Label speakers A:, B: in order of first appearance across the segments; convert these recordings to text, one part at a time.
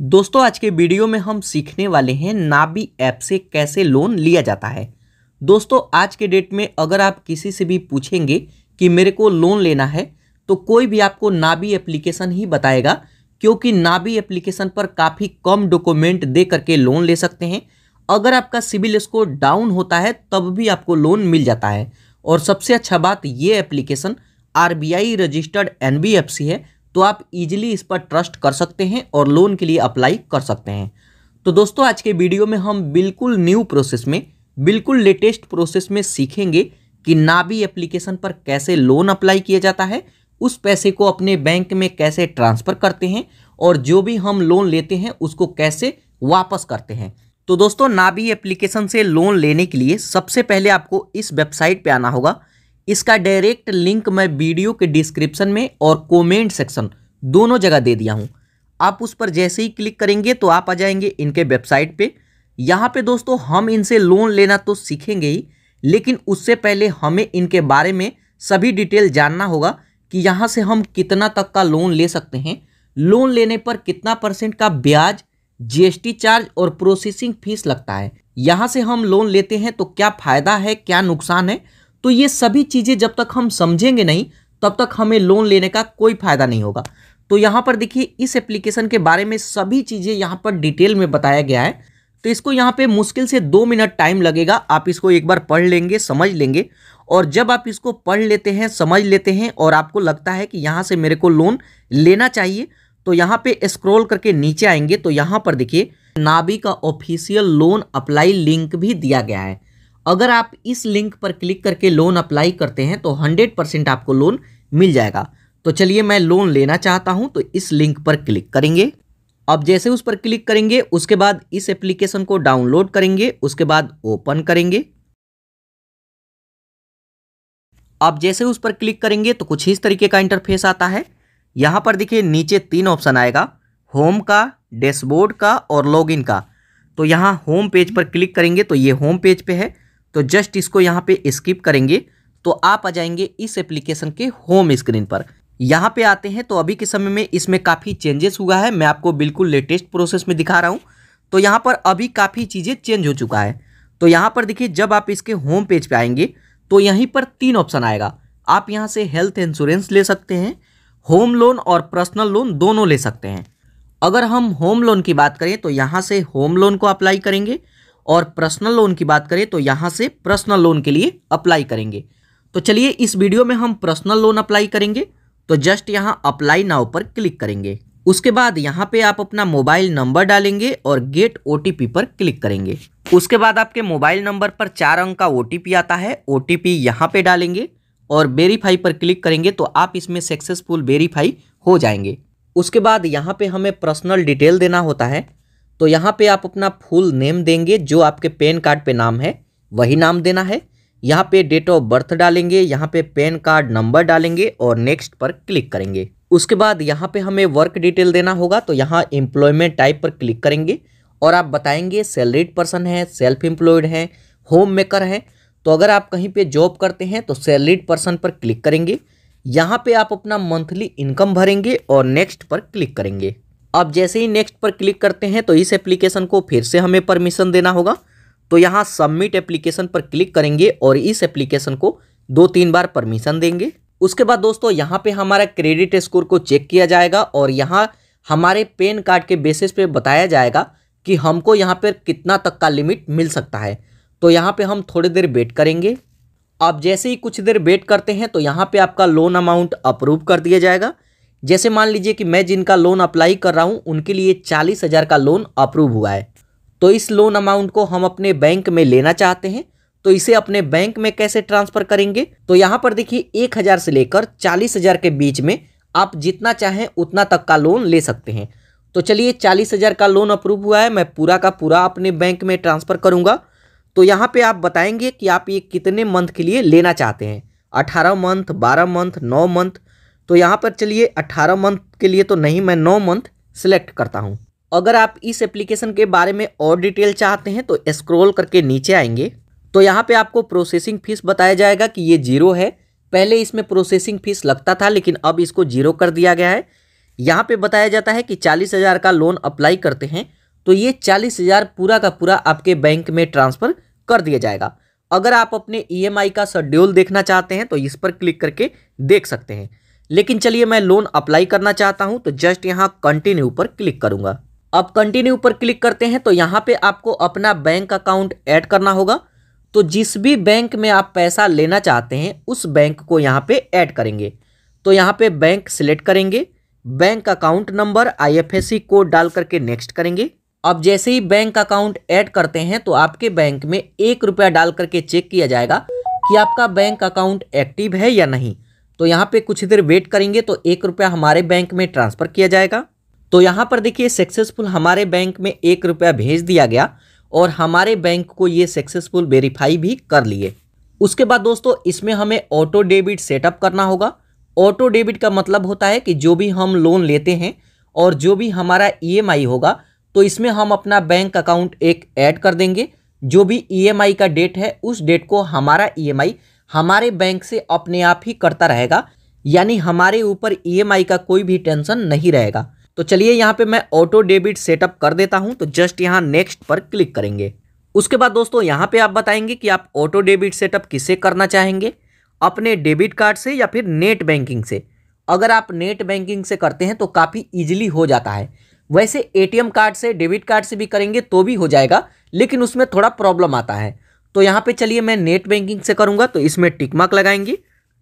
A: दोस्तों आज के वीडियो में हम सीखने वाले हैं नाबी ऐप से कैसे लोन लिया जाता है दोस्तों आज के डेट में अगर आप किसी से भी पूछेंगे कि मेरे को लोन लेना है तो कोई भी आपको नाबी एप्लीकेशन ही बताएगा क्योंकि नाबी एप्लीकेशन पर काफ़ी कम डॉक्यूमेंट दे करके लोन ले सकते हैं अगर आपका सिविल स्कोर डाउन होता है तब भी आपको लोन मिल जाता है और सबसे अच्छा बात ये एप्लीकेशन आर रजिस्टर्ड एन है तो आप इजीली इस पर ट्रस्ट कर सकते हैं और लोन के लिए अप्लाई कर सकते हैं तो दोस्तों आज के वीडियो में हम बिल्कुल न्यू प्रोसेस में बिल्कुल लेटेस्ट प्रोसेस में सीखेंगे कि नाबी एप्लीकेशन पर कैसे लोन अप्लाई किया जाता है उस पैसे को अपने बैंक में कैसे ट्रांसफ़र करते हैं और जो भी हम लोन लेते हैं उसको कैसे वापस करते हैं तो दोस्तों नाबी एप्लीकेशन से लोन लेने के लिए सबसे पहले आपको इस वेबसाइट पे आना होगा इसका डायरेक्ट लिंक मैं वीडियो के डिस्क्रिप्शन में और कमेंट सेक्शन दोनों जगह दे दिया हूँ आप उस पर जैसे ही क्लिक करेंगे तो आप आ जाएंगे इनके वेबसाइट पे यहाँ पे दोस्तों हम इनसे लोन लेना तो सीखेंगे ही लेकिन उससे पहले हमें इनके बारे में सभी डिटेल जानना होगा कि यहाँ से हम कितना तक का लोन ले सकते हैं लोन लेने पर कितना परसेंट का ब्याज जीएसटी चार्ज और प्रोसेसिंग फीस लगता है यहाँ से हम लोन लेते हैं तो क्या फ़ायदा है क्या नुकसान है तो ये सभी चीज़ें जब तक हम समझेंगे नहीं तब तक हमें लोन लेने का कोई फायदा नहीं होगा तो यहाँ पर देखिए इस एप्लीकेशन के बारे में सभी चीज़ें यहाँ पर डिटेल में बताया गया है तो इसको यहाँ पे मुश्किल से दो मिनट टाइम लगेगा आप इसको एक बार पढ़ लेंगे समझ लेंगे और जब आप इसको पढ़ लेते हैं समझ लेते हैं और आपको लगता है कि यहाँ से मेरे को लोन लेना चाहिए तो यहाँ पे स्क्रॉल करके नीचे आएंगे तो यहाँ पर देखिए नाभी का ऑफिशियल लोन अप्लाई लिंक भी दिया गया है अगर आप इस लिंक पर क्लिक करके लोन अप्लाई करते हैं तो हंड्रेड परसेंट आपको लोन मिल जाएगा तो चलिए मैं लोन लेना चाहता हूं तो इस लिंक पर क्लिक करेंगे अब जैसे उस पर क्लिक करेंगे उसके बाद इस एप्लीकेशन को डाउनलोड करेंगे उसके बाद ओपन करेंगे अब जैसे उस पर क्लिक करेंगे तो कुछ इस तरीके का इंटरफेस आता है यहाँ पर देखिए नीचे तीन ऑप्शन आएगा होम का डैशबोर्ड का और लॉगिन का तो यहाँ होम पेज पर क्लिक करेंगे तो ये होम पेज पे है तो जस्ट इसको यहाँ पे स्किप करेंगे तो आप आ जाएंगे इस एप्लीकेशन के होम स्क्रीन पर यहाँ पे आते हैं तो अभी के समय में इसमें काफ़ी चेंजेस हुआ है मैं आपको बिल्कुल लेटेस्ट प्रोसेस में दिखा रहा हूँ तो यहाँ पर अभी काफ़ी चीज़ें चेंज हो चुका है तो यहाँ पर देखिए जब आप इसके होम पेज पे आएंगे तो यहीं पर तीन ऑप्शन आएगा आप यहाँ से हेल्थ इंश्योरेंस ले सकते हैं होम लोन और पर्सनल लोन दोनों ले सकते हैं अगर हम होम लोन की बात करें तो यहाँ से होम लोन को अप्लाई करेंगे और पर्सनल लोन की बात करें तो यहाँ से पर्सनल लोन के लिए अप्लाई करेंगे तो चलिए इस वीडियो में हम पर्सनल लोन अप्लाई करेंगे तो जस्ट यहाँ अप्लाई नाव पर क्लिक करेंगे उसके बाद यहाँ पे आप अपना मोबाइल नंबर डालेंगे और गेट ओ पर क्लिक करेंगे उसके बाद आपके मोबाइल नंबर पर चार अंक का ओ आता है ओ टी पी यहाँ पर डालेंगे और वेरीफाई पर क्लिक करेंगे तो आप इसमें सक्सेसफुल वेरीफाई हो जाएंगे उसके बाद यहाँ पे हमें पर्सनल डिटेल देना होता है तो यहाँ पे आप अपना फुल नेम देंगे जो आपके पैन कार्ड पे नाम है वही नाम देना है यहाँ पे डेट ऑफ बर्थ डालेंगे यहाँ पे पैन कार्ड नंबर डालेंगे और नेक्स्ट पर क्लिक करेंगे उसके बाद यहाँ पे हमें वर्क डिटेल देना होगा तो यहाँ एम्प्लॉयमेंट टाइप पर क्लिक करेंगे और आप बताएंगे सैलरीड पर्सन है सेल्फ एम्प्लॉयड हैं होम मेकर हैं तो अगर आप कहीं पे जॉब करते हैं तो सैलरीड पर्सन पर क्लिक करेंगे यहाँ पे आप अपना मंथली इनकम भरेंगे और नेक्स्ट पर क्लिक करेंगे अब जैसे ही नेक्स्ट पर क्लिक करते हैं तो इस एप्लीकेशन को फिर से हमें परमिशन देना होगा तो यहाँ सबमिट एप्लीकेशन पर क्लिक करेंगे और इस एप्लीकेशन को दो तीन बार परमिशन देंगे उसके बाद दोस्तों यहाँ पे हमारा क्रेडिट स्कोर को चेक किया जाएगा और यहाँ हमारे पेन कार्ड के बेसिस पे बताया जाएगा कि हमको यहाँ पर कितना तक का लिमिट मिल सकता है तो यहाँ पर हम थोड़ी देर वेट करेंगे आप जैसे ही कुछ देर वेट करते हैं तो यहाँ पर आपका लोन अमाउंट अप्रूव कर दिया जाएगा जैसे मान लीजिए कि मैं जिनका लोन अप्लाई कर रहा हूँ उनके लिए चालीस हज़ार का लोन अप्रूव हुआ है तो इस लोन अमाउंट को हम अपने बैंक में लेना चाहते हैं तो इसे अपने बैंक में कैसे ट्रांसफर करेंगे तो यहाँ पर देखिए एक हज़ार से लेकर चालीस हज़ार के बीच में आप जितना चाहें उतना तक का लोन ले सकते हैं तो चलिए चालीस हज़ार का लोन अप्रूव हुआ है मैं पूरा का पूरा अपने बैंक में ट्रांसफ़र करूँगा तो यहाँ पर आप बताएँगे कि आप ये कितने मंथ के लिए लेना चाहते हैं अठारह मंथ बारह मंथ नौ मंथ तो यहाँ पर चलिए अट्ठारह मंथ के लिए तो नहीं मैं नौ मंथ सिलेक्ट करता हूँ अगर आप इस एप्लीकेशन के बारे में और डिटेल चाहते हैं तो स्क्रोल करके नीचे आएंगे तो यहाँ पे आपको प्रोसेसिंग फीस बताया जाएगा कि ये जीरो है पहले इसमें प्रोसेसिंग फीस लगता था लेकिन अब इसको जीरो कर दिया गया है यहाँ पे बताया जाता है कि चालीस हज़ार का लोन अप्लाई करते हैं तो ये चालीस हज़ार पूरा का पूरा आपके बैंक में ट्रांसफ़र कर दिया जाएगा अगर आप अपने ई e का शेड्यूल देखना चाहते हैं तो इस पर क्लिक करके देख सकते हैं लेकिन चलिए मैं लोन अप्लाई करना चाहता हूं तो जस्ट यहां कंटिन्यू पर क्लिक करूंगा अब कंटिन्यू पर क्लिक करते हैं तो यहाँ पे आपको अपना बैंक अकाउंट ऐड करना होगा तो जिस भी बैंक में आप पैसा लेना चाहते हैं उस बैंक को यहाँ पे ऐड करेंगे तो यहाँ पे बैंक सिलेक्ट करेंगे bank account number I code डाल करके नेक्स्ट करेंगे अब जैसे ही बैंक अकाउंट ऐड करते हैं तो आपके बैंक में एक रुपया डाल करके चेक किया जाएगा कि आपका बैंक अकाउंट एक्टिव है या नहीं तो यहाँ पे कुछ देर वेट करेंगे तो एक रुपया हमारे बैंक में ट्रांसफ़र किया जाएगा तो यहाँ पर देखिए सक्सेसफुल हमारे बैंक में एक रुपया भेज दिया गया और हमारे बैंक को ये सक्सेसफुल वेरीफाई भी कर लिए उसके बाद दोस्तों इसमें हमें ऑटो डेबिट सेटअप करना होगा ऑटो डेबिट का मतलब होता है कि जो भी हम लोन लेते हैं और जो भी हमारा ई e होगा तो इसमें हम अपना बैंक अकाउंट एक ऐड कर देंगे जो भी ई e का डेट है उस डेट को हमारा ई e हमारे बैंक से अपने आप ही करता रहेगा यानी हमारे ऊपर ई e का कोई भी टेंशन नहीं रहेगा तो चलिए यहाँ पे मैं ऑटो डेबिट सेटअप कर देता हूँ तो जस्ट यहाँ नेक्स्ट पर क्लिक करेंगे उसके बाद दोस्तों यहाँ पे आप बताएंगे कि आप ऑटो डेबिट सेटअप किसे करना चाहेंगे अपने डेबिट कार्ड से या फिर नेट बैंकिंग से अगर आप नेट बैंकिंग से करते हैं तो काफ़ी ईजिली हो जाता है वैसे ए कार्ड से डेबिट कार्ड से भी करेंगे तो भी हो जाएगा लेकिन उसमें थोड़ा प्रॉब्लम आता है तो यहाँ पे चलिए मैं नेट बैंकिंग से करूँगा तो इसमें टिकमार्क लगाएंगे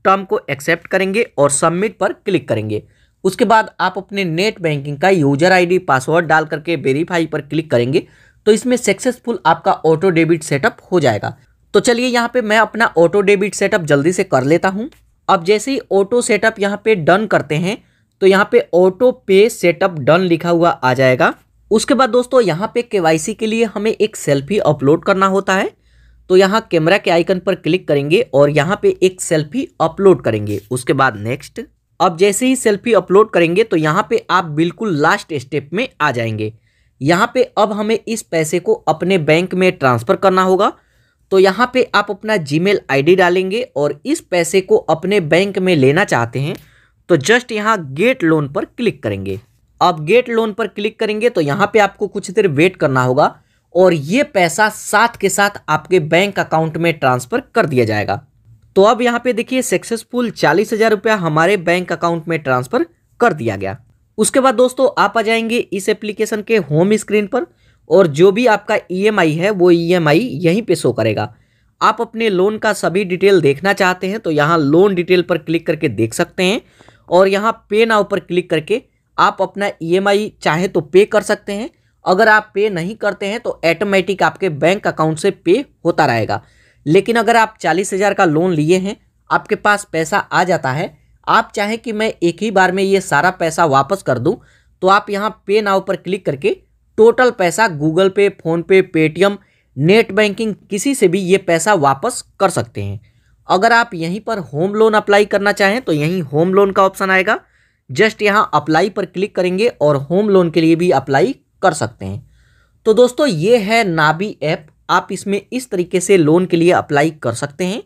A: टर्म को एक्सेप्ट करेंगे और सबमिट पर क्लिक करेंगे उसके बाद आप अपने नेट बैंकिंग का यूजर आईडी पासवर्ड डाल करके वेरीफाई पर क्लिक करेंगे तो इसमें सक्सेसफुल आपका ऑटो डेबिट सेटअप हो जाएगा तो चलिए यहाँ पे मैं अपना ऑटो डेबिट सेटअप जल्दी से कर लेता हूँ अब जैसे ही ऑटो सेटअप यहाँ पे डन करते हैं तो यहाँ पे ऑटो पे सेटअप डन लिखा हुआ आ जाएगा उसके बाद दोस्तों यहाँ पे के के लिए हमें एक सेल्फी अपलोड करना होता है तो यहाँ कैमरा के आइकन पर क्लिक करेंगे और यहाँ पे एक सेल्फी अपलोड करेंगे उसके बाद नेक्स्ट अब जैसे ही सेल्फी अपलोड करेंगे तो यहाँ पे आप बिल्कुल लास्ट स्टेप में आ जाएंगे यहाँ पे अब हमें इस पैसे को अपने बैंक में ट्रांसफ़र करना होगा तो यहाँ पे आप अपना जी मेल डालेंगे और इस पैसे को अपने बैंक में लेना चाहते हैं तो जस्ट यहाँ गेट लोन पर क्लिक करेंगे अब गेट लोन पर क्लिक करेंगे तो यहाँ पे आपको कुछ देर वेट करना होगा और ये पैसा साथ के साथ आपके बैंक अकाउंट में ट्रांसफ़र कर दिया जाएगा तो अब यहाँ पे देखिए सक्सेसफुल चालीस हज़ार रुपया हमारे बैंक अकाउंट में ट्रांसफ़र कर दिया गया उसके बाद दोस्तों आप आ जाएंगे इस एप्लीकेशन के होम स्क्रीन पर और जो भी आपका ई e है वो ई e यहीं पर शो करेगा आप अपने लोन का सभी डिटेल देखना चाहते हैं तो यहाँ लोन डिटेल पर क्लिक करके देख सकते हैं और यहाँ पे नाव पर क्लिक करके आप अपना ई e चाहे तो पे कर सकते हैं अगर आप पे नहीं करते हैं तो ऐटोमेटिक आपके बैंक अकाउंट से पे होता रहेगा लेकिन अगर आप चालीस हज़ार का लोन लिए हैं आपके पास पैसा आ जाता है आप चाहें कि मैं एक ही बार में ये सारा पैसा वापस कर दूं तो आप यहाँ पे नाव पर क्लिक करके टोटल पैसा गूगल पे फ़ोनपे पेटीएम नेट बैंकिंग किसी से भी ये पैसा वापस कर सकते हैं अगर आप यहीं पर होम लोन अप्लाई करना चाहें तो यहीं होम लोन का ऑप्शन आएगा जस्ट यहाँ अप्लाई पर क्लिक करेंगे और होम लोन के लिए भी अप्लाई कर सकते हैं तो दोस्तों ये है नाबी ऐप आप इसमें इस तरीके से लोन के लिए अप्लाई कर सकते हैं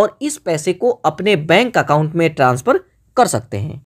A: और इस पैसे को अपने बैंक अकाउंट में ट्रांसफ़र कर सकते हैं